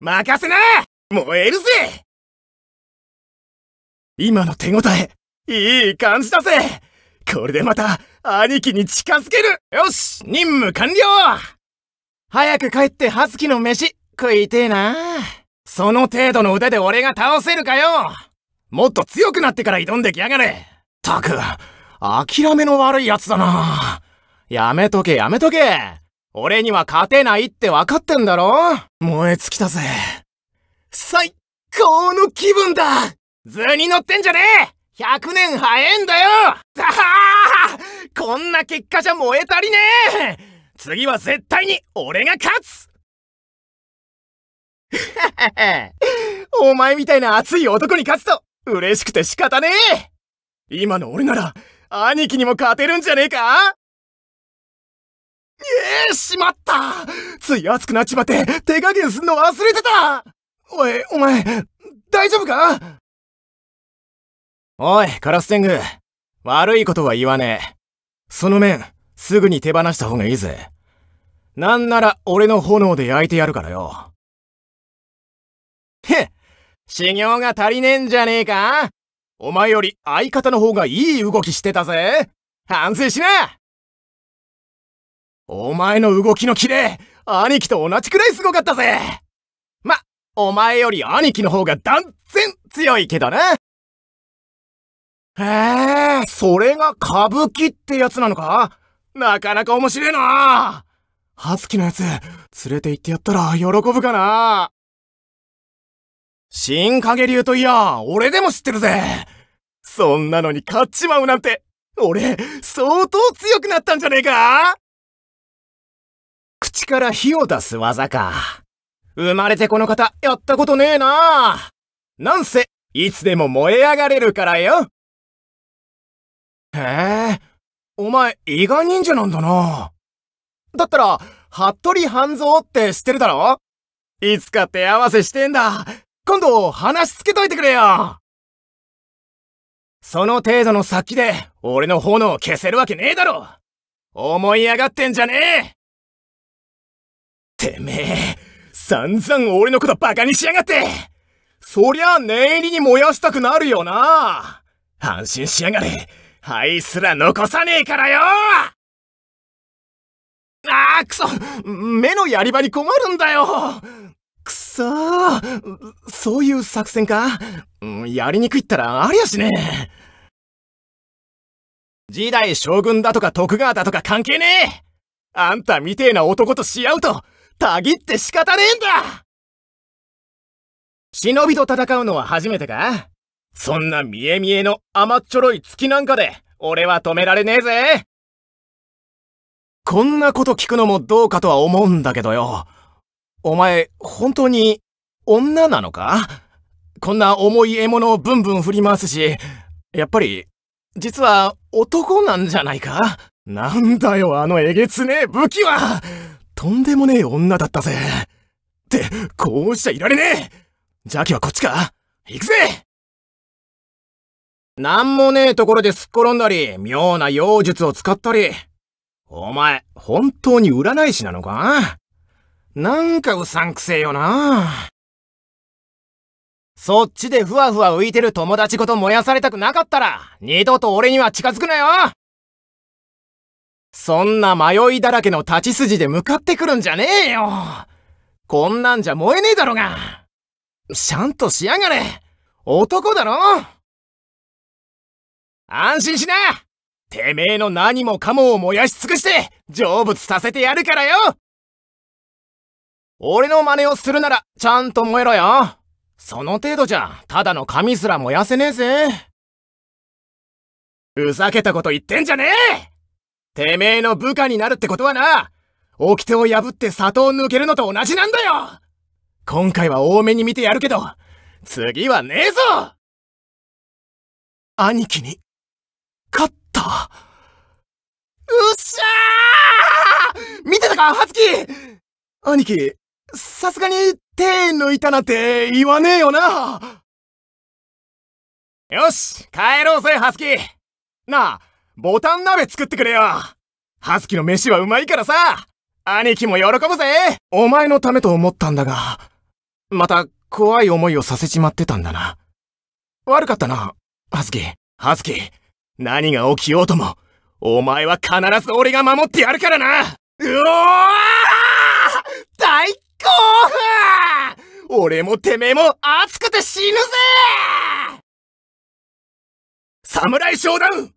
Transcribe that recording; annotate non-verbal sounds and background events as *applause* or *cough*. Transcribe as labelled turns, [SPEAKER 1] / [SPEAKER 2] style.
[SPEAKER 1] 任せな燃えるぜ今の手応え、いい感じだぜこれでまた、兄貴に近づけるよし任務完了早く帰って葉月の飯、食いてえなその程度の腕で俺が倒せるかよもっと強くなってから挑んできやがれたく、諦めの悪い奴だなやめとけやめとけ俺には勝てないって分かってんだろ燃え尽きたぜ。最高の気分だ図に乗ってんじゃねえ !100 年早えんだよだはこんな結果じゃ燃え足りねえ次は絶対に俺が勝つ *laughs* お前みたいな熱い男に勝つと嬉しくて仕方ねえ今の俺なら兄貴にも勝てるんじゃねえかええー、しまったつい熱くなっちまって手加減すんの忘れてたおい、お前、大丈夫かおい、カラステング。悪いことは言わねえ。その面、すぐに手放した方がいいぜ。なんなら俺の炎で焼いてやるからよ。へっ、修行が足りねえんじゃねえかお前より相方の方がいい動きしてたぜ反省しなお前の動きのキレ、兄貴と同じくらいすごかったぜま、お前より兄貴の方が断然強いけどな。へえ、それが歌舞伎ってやつなのかなかなか面白いなはずきのやつ、連れて行ってやったら喜ぶかな新影流といや、俺でも知ってるぜそんなのに勝っちまうなんて、俺、相当強くなったんじゃねえか口から火を出す技か。生まれてこの方、やったことねえななんせ、いつでも燃え上がれるからよ。へえ、お前、伊賀忍者なんだな。だったら、服部半蔵って知ってるだろいつか手合わせしてんだ。今度、話しつけといてくれよ。その程度の殺気で、俺の炎を消せるわけねえだろ思い上がってんじゃねえてめえ、散々俺のことバカにしやがってそりゃ、念入りに燃やしたくなるよな安心しやがれ灰すら残さねえからよああ、くそ目のやり場に困るんだよくそそういう作戦かやりにくいったらありゃしねえ時代将軍だとか徳川だとか関係ねえあんたみてえな男とし合うとたぎって仕方ねえんだ忍びと戦うのは初めてかそんな見え見えの甘っちょろい月なんかで、俺は止められねえぜこんなこと聞くのもどうかとは思うんだけどよ。お前、本当に、女なのかこんな重い獲物をブンブン振り回すし、やっぱり、実は男なんじゃないかなんだよ、あのえげつねえ武器はとんでもねえ女だったぜ。って、こうしちゃいられねえ邪気はこっちか行くぜなんもねえところで突っ転んだり、妙な妖術を使ったり。お前、本当に占い師なのかなんかうさんくせえよな。そっちでふわふわ浮いてる友達ごと燃やされたくなかったら、二度と俺には近づくなよそんな迷いだらけの立ち筋で向かってくるんじゃねえよこんなんじゃ燃えねえだろがちゃんとしやがれ男だろ安心しなてめえの何もかもを燃やし尽くして成仏させてやるからよ俺の真似をするならちゃんと燃えろよその程度じゃただの紙すら燃やせねえぜふざけたこと言ってんじゃねえてめえの部下になるってことはな、掟を破って里を抜けるのと同じなんだよ今回は多めに見てやるけど、次はねえぞ兄貴に、勝ったうっしゃー見てたか、葉月兄貴、さすがに手抜いたなんて言わねえよなよし、帰ろうぜ、葉月なあ、ボタン鍋作ってくれよハスキの飯はうまいからさ兄貴も喜ぶぜお前のためと思ったんだが、また怖い思いをさせちまってたんだな。悪かったな、ハスキ。ハスキ、何が起きようとも、お前は必ず俺が守ってやるからなうおー大興奮俺もてめえも熱くて死ぬぜ侍商談